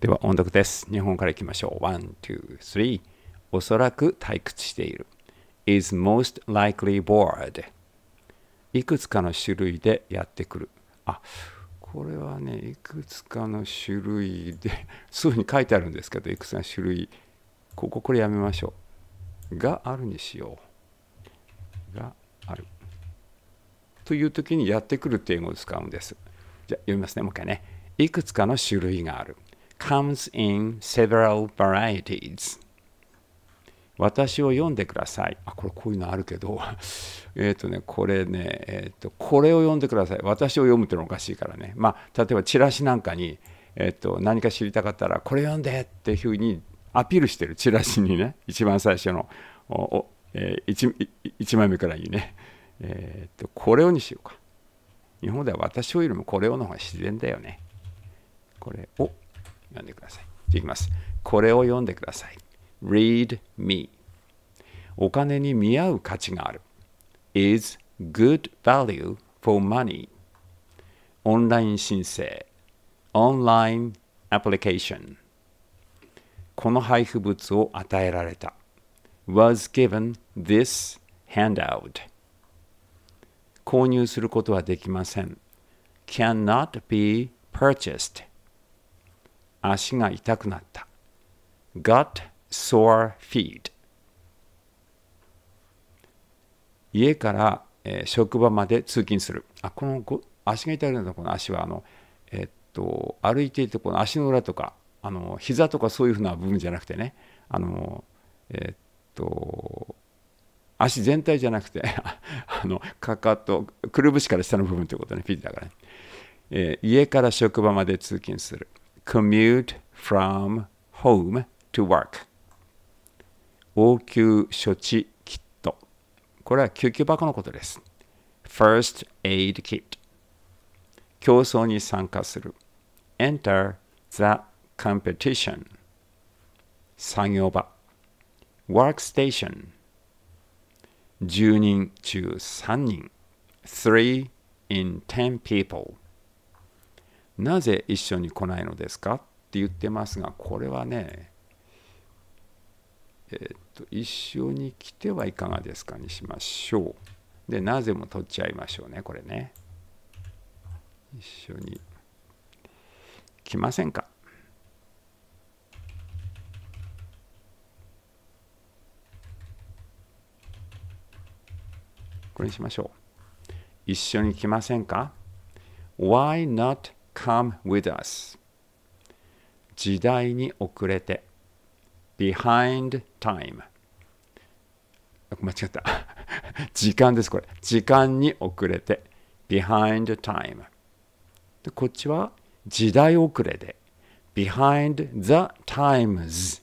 では音読です。日本からいきましょう。1、おそらく退屈している。is most likely bored. いくつかの種類でやってくる。あこれはね、いくつかの種類で、そういうふうに書いてあるんですけど、いくつかの種類、こここれやめましょう。があるにしよう。がある。という時にやってくるっていう英語を使うんです。じゃあ読みますね、もう一回ね。いくつかの種類がある。comes in several varieties. 私を読んでください。あ、これこういうのあるけど、えっ、とね、これね、えっ、ー、と、これを読んでください。私を読むってのおかしいからね。まあ、例えばチラシなんかに、えっ、ー、と、何か知りたかったら、これ読んでっていうふうにアピールしてるチラシにね、一番最初の、おえー、1, 1枚目からいにね、えっと、これをにしようか。日本では私をよりもこれをの方が自然だよね。これを読んでください。いきます。これを読んでください。Read me. お金に見合う価値がある。is good value for money. オンライン申請。online application. この配布物を与えられた。was given this handout. 購入することはできません。cannot be purchased. 足が痛くなった。got sore feet 家から、えー、職場まで通勤する。あこのご足が痛いなこの足はあの、えー、っと歩いていてこの足の裏とかあの膝とかそういうふうな部分じゃなくてねあの、えー、っと足全体じゃなくて あのかかとくるぶしから下の部分ということねフィーだからね、えー、家から職場まで通勤する commute from home to work 応急処置キットこれは救急箱のことです first aid kit 競争に参加する enter the competition 作業場 workstation 10人中3人3 in 10 people なぜ一緒に来ないのですか?」って言ってますがこれはねえっと一緒に来てはいかがですかにしましょう。でなぜも取っちゃいましょうねこれね。一緒に来ませんかこれにしましょう。一緒に来ませんか ?Why not come with us 時代に遅れて behind time 間違った時間ですこれ時間に遅れて behind time でこっちは時代遅れで behind the times